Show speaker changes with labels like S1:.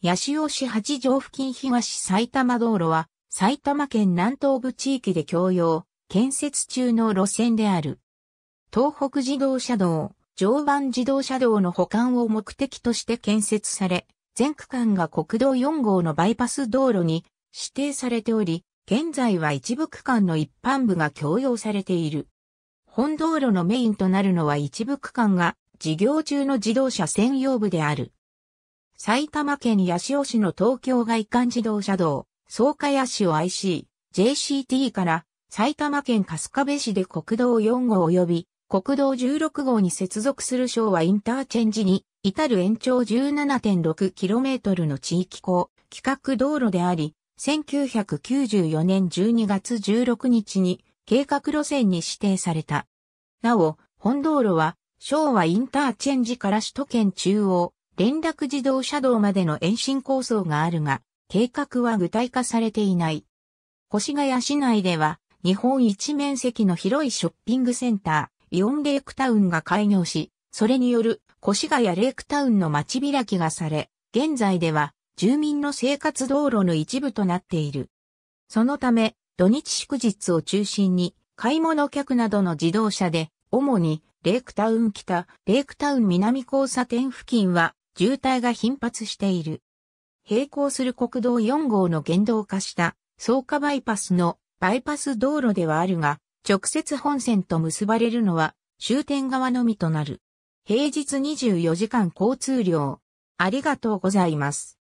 S1: 八
S2: 潮市八条付近東埼玉道路は、埼玉県南東部地域で共用、建設中の路線である。東北自動車道、常磐自動車道の保管を目的として建設され、全区間が国道4号のバイパス道路に指定されており、現在は一部区間の一般部が共用されている。本道路のメインとなるのは一部区間が事業中の自動車専用部である。埼玉県八潮市の東京外環自動車道、草加八潮 IC、JCT から埼玉県春日部市で国道4号及び国道16号に接続する昭和インターチェンジに至る延長 17.6km の地域高規格道路であり、1994年12月16日に計画路線に指定された。なお、本道路は昭和インターチェンジから首都圏中央、連絡自動車道までの延伸構想があるが、計画は具体化されていない。越谷市内では、日本一面積の広いショッピングセンター、イオンレイクタウンが開業し、それによる越谷レイクタウンの街開きがされ、現在では住民の生活道路の一部となっている。そのため、土日祝日を中心に、買い物客などの自動車で、主にレイクタウン北、レイクタウン南交差点付近は渋滞が頻発している。並行する国道4号の原動化した草加バイパスのバイパス道路ではあるが、直接本線と結ばれるのは終点側のみとなる。平日24時間交通量。ありがとうございます。